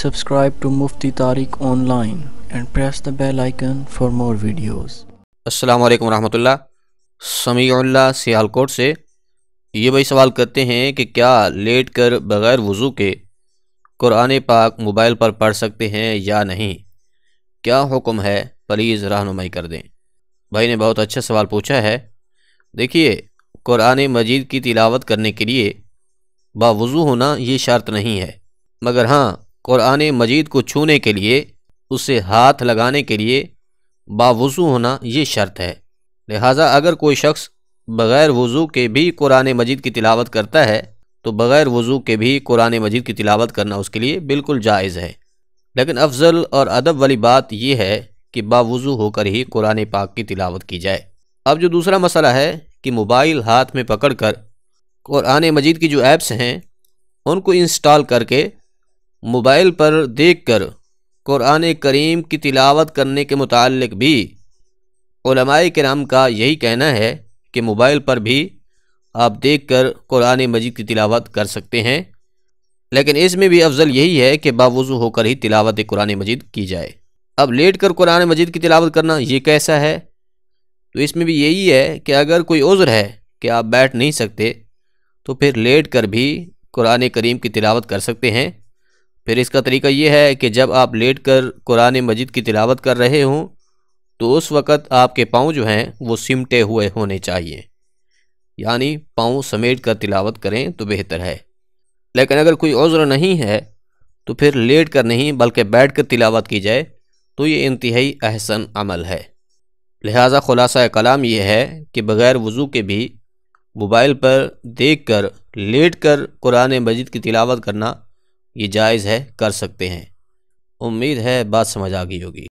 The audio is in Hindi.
subscribe to Mufti Tariq online and press the bell icon for more videos. असलकम वरहमल्ला समीउल्ला सियालकोट से ये भाई सवाल करते हैं कि क्या लेट कर बग़ैर वज़ू के कुरान पाक मोबाइल पर पढ़ सकते हैं या नहीं क्या हुक्म है प्लीज़ रहनुमाई कर दें भाई ने बहुत अच्छा सवाल पूछा है देखिए कुरान मजीद की तिलावत करने के लिए बावज़ू होना ये शर्त नहीं है मगर हाँ कुरान मजीद को छूने के लिए उसे हाथ लगाने के लिए बावज़ू होना ये शर्त है लिहाजा अगर कोई शख्स बग़ैर वज़ू के भी कुरान मजीद की तिलावत करता है तो बग़ैर वज़ू के भी कुरान मजीद की तिलावत करना उसके लिए बिल्कुल जायज़ है लेकिन अफजल और अदब वाली बात यह है कि बावज़ू होकर ही कुरान पाक की तिलावत की जाए अब जो दूसरा मसला है कि मोबाइल हाथ में पकड़ कर कुरान मजीद की जो ऐप्स हैं उनको इंस्टॉल करके मोबाइल पर देख कर क़ुरान करीम की तिलावत करने के मुतालिक भी के नाम का यही कहना है कि मोबाइल पर भी आप देख कर क़ुरान मजीद की तिलावत कर सकते हैं लेकिन इसमें भी अफजल यही है कि बावजू होकर ही तिलावत कुरान मजीद की जाए अब लेट कर कुरान मजीद की तिलावत करना ये कैसा है तो इसमें भी यही है कि अगर कोई उज़्र है कि आप बैठ नहीं सकते तो फिर लेट कर भी कुरान करीम की तिलावत कर सकते हैं फिर इसका तरीका यह है कि जब आप लेट कर कुरान मजिद की तिलावत कर रहे हों तो उस वक़्त आपके पाँव जो हैं वो सिमटे हुए होने चाहिए यानी पाँव समेट कर तिलावत करें तो बेहतर है लेकिन अगर कोई उज़्र नहीं है तो फिर लेट कर नहीं बल्कि बैठ कर तिलावत की जाए तो ये इंतहाई अहसन अमल है लिहाजा खुलासा कलाम यह है कि बग़ैर वज़ू के भी मोबाइल पर देख कर लेट कर कुरान मजिद की तिलावत करना ये जायज़ है कर सकते हैं उम्मीद है बात समझ आ गई होगी